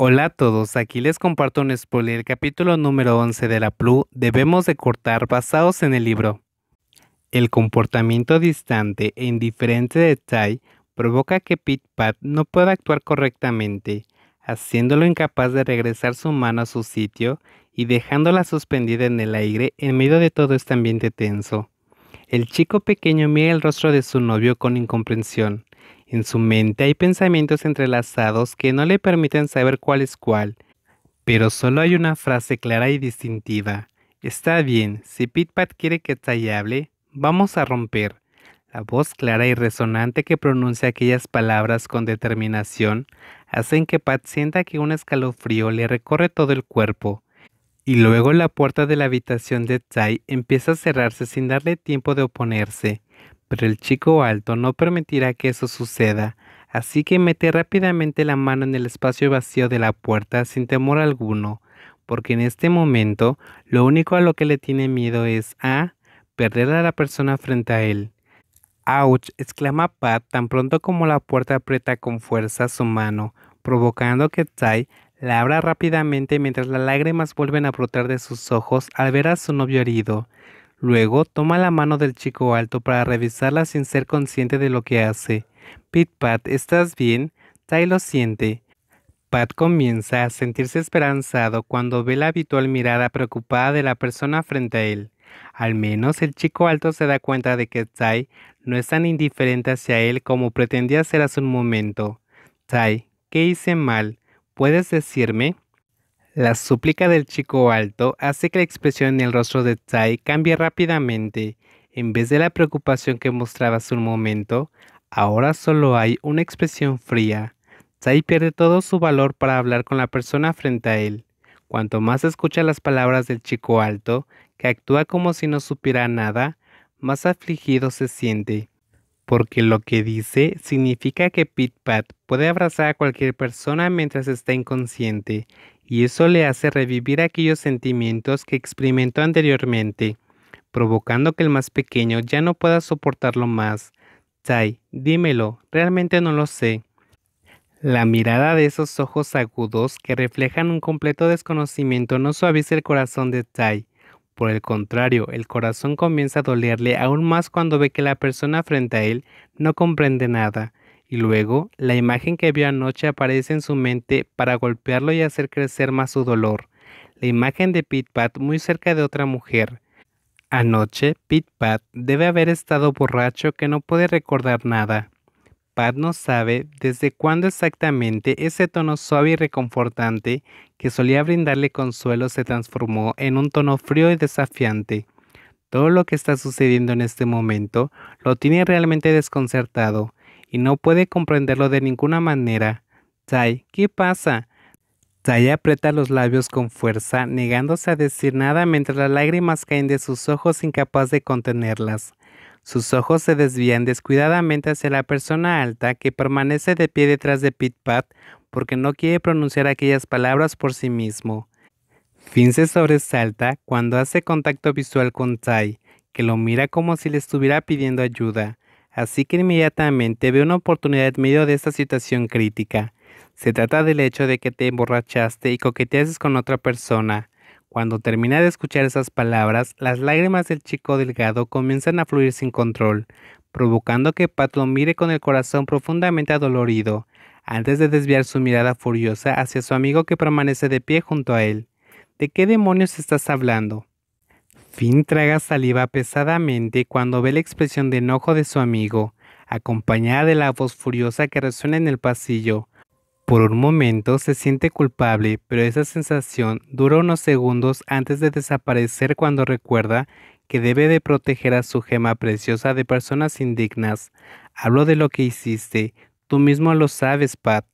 Hola a todos, aquí les comparto un spoiler capítulo número 11 de la PLU Debemos de cortar basados en el libro. El comportamiento distante e indiferente de Tai provoca que Pit Pat no pueda actuar correctamente, haciéndolo incapaz de regresar su mano a su sitio y dejándola suspendida en el aire en medio de todo este ambiente tenso. El chico pequeño mira el rostro de su novio con incomprensión, en su mente hay pensamientos entrelazados que no le permiten saber cuál es cuál, pero solo hay una frase clara y distintiva. Está bien, si Pitpat quiere que Tsai hable, vamos a romper. La voz clara y resonante que pronuncia aquellas palabras con determinación hacen que Pat sienta que un escalofrío le recorre todo el cuerpo. Y luego la puerta de la habitación de Tsai empieza a cerrarse sin darle tiempo de oponerse pero el chico alto no permitirá que eso suceda, así que mete rápidamente la mano en el espacio vacío de la puerta sin temor alguno, porque en este momento lo único a lo que le tiene miedo es a perder a la persona frente a él. ¡Auch! exclama Pat tan pronto como la puerta aprieta con fuerza su mano, provocando que Tai la abra rápidamente mientras las lágrimas vuelven a brotar de sus ojos al ver a su novio herido. Luego toma la mano del chico alto para revisarla sin ser consciente de lo que hace. Pit Pat, ¿estás bien? Tai lo siente. Pat comienza a sentirse esperanzado cuando ve la habitual mirada preocupada de la persona frente a él. Al menos el chico alto se da cuenta de que Tai no es tan indiferente hacia él como pretendía ser hace un momento. Tai, ¿qué hice mal? ¿Puedes decirme? La súplica del chico alto hace que la expresión en el rostro de Tai cambie rápidamente. En vez de la preocupación que mostraba hace un momento, ahora solo hay una expresión fría. Tai pierde todo su valor para hablar con la persona frente a él. Cuanto más escucha las palabras del chico alto, que actúa como si no supiera nada, más afligido se siente porque lo que dice significa que Pit Pat puede abrazar a cualquier persona mientras está inconsciente, y eso le hace revivir aquellos sentimientos que experimentó anteriormente, provocando que el más pequeño ya no pueda soportarlo más. Tai, dímelo, realmente no lo sé. La mirada de esos ojos agudos que reflejan un completo desconocimiento no suaviza el corazón de Tai, por el contrario, el corazón comienza a dolerle aún más cuando ve que la persona frente a él no comprende nada, y luego la imagen que vio anoche aparece en su mente para golpearlo y hacer crecer más su dolor. La imagen de Pit Pat muy cerca de otra mujer. Anoche, Pit Pat debe haber estado borracho que no puede recordar nada. Pat no sabe desde cuándo exactamente ese tono suave y reconfortante que solía brindarle consuelo se transformó en un tono frío y desafiante. Todo lo que está sucediendo en este momento lo tiene realmente desconcertado y no puede comprenderlo de ninguna manera. Tai, ¿qué pasa? Zai aprieta los labios con fuerza, negándose a decir nada mientras las lágrimas caen de sus ojos incapaz de contenerlas. Sus ojos se desvían descuidadamente hacia la persona alta que permanece de pie detrás de Pit Pat porque no quiere pronunciar aquellas palabras por sí mismo. Finn se sobresalta cuando hace contacto visual con Tai, que lo mira como si le estuviera pidiendo ayuda, así que inmediatamente ve una oportunidad en medio de esta situación crítica. Se trata del hecho de que te emborrachaste y coqueteas con otra persona. Cuando termina de escuchar esas palabras, las lágrimas del chico delgado comienzan a fluir sin control, provocando que Pat mire con el corazón profundamente adolorido, antes de desviar su mirada furiosa hacia su amigo que permanece de pie junto a él. ¿De qué demonios estás hablando? Finn traga saliva pesadamente cuando ve la expresión de enojo de su amigo, acompañada de la voz furiosa que resuena en el pasillo por un momento se siente culpable, pero esa sensación dura unos segundos antes de desaparecer cuando recuerda que debe de proteger a su gema preciosa de personas indignas. Hablo de lo que hiciste, tú mismo lo sabes, Pat.